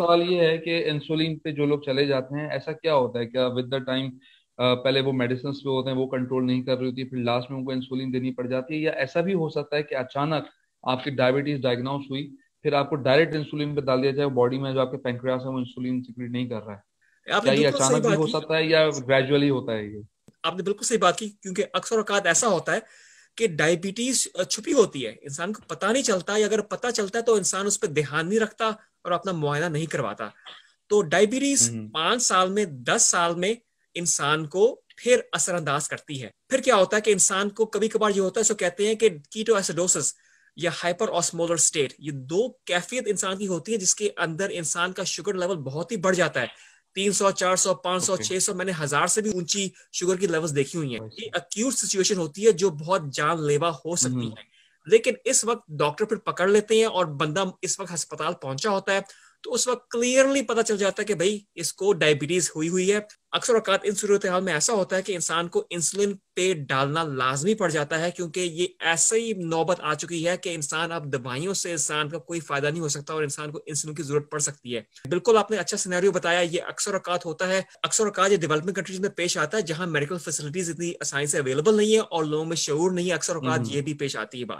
सवाल ये है कि इंसुलिन पे जो लोग चले जाते हैं ऐसा क्या होता है क्या विद द टाइम पहले वो मेडिसिन पे होते हैं वो कंट्रोल नहीं कर रही होती फिर लास्ट में उनको इंसुलिन देनी पड़ जाती है या ऐसा भी हो सकता है कि अचानक आपकी डायबिटीज डायग्नोस हुई फिर आपको डायरेक्ट इंसुलिन पे डाल दिया जाए बॉडी में जो आपके पेंक्रियास है वो इंसुलिन सिक्रीट नहीं कर रहा है क्या ये अचानक भी हो सकता है या ग्रेजुअली होता है ये आपने बिल्कुल सही बात की क्योंकि अक्सर औकात ऐसा होता है कि डायबिटीज छुपी होती है इंसान को पता नहीं चलता या अगर पता चलता है तो इंसान उस पर ध्यान नहीं रखता और अपना मुआयना नहीं करवाता तो डायबिटीज हम्म, हम्म। पांच साल में दस साल में इंसान को फिर असरअंदाज करती है फिर क्या होता है कि इंसान को कभी कभार ये होता है जो कहते हैं कि कीटो एसिडोसिस या हाइपर ऑस्मोलर स्टेट ये दो कैफियत इंसान की होती है जिसके अंदर इंसान का शुगर लेवल बहुत ही बढ़ जाता है तीन सौ चार सौ पांच सौ छह सौ मैंने हजार से भी ऊंची शुगर की लेवल्स देखी हुई है ये अक्यूट सिचुएशन होती है जो बहुत जानलेवा हो सकती हम्म। है लेकिन इस वक्त डॉक्टर फिर पकड़ लेते हैं और बंदा इस वक्त अस्पताल पहुंचा होता है तो उस वक्त क्लियरली पता चल जाता है कि भाई इसको डायबिटीज हुई हुई है अक्सर अवकात इन सूरत हाल में ऐसा होता है कि इंसान को इंसुलिन पे डालना लाजमी पड़ जाता है क्योंकि ये ऐसे ही नौबत आ चुकी है कि इंसान अब दवाइयों से इंसान का कोई फायदा नहीं हो सकता और इंसान को इंसुलिन की जरूरत पड़ सकती है बिल्कुल आपने अच्छा सिनेरियो बताया ये अक्सर अवकात होता है अक्सर अकात ये डेवलपमेंट कंट्रीज में पेश आता है जहाँ मेडिकल फैसिलिटीज इतनी आसानी से अवेलेबल नहीं है और लोगों में शूर नहीं है अक्सर अवकात हम्म। ये भी पेश आती है बात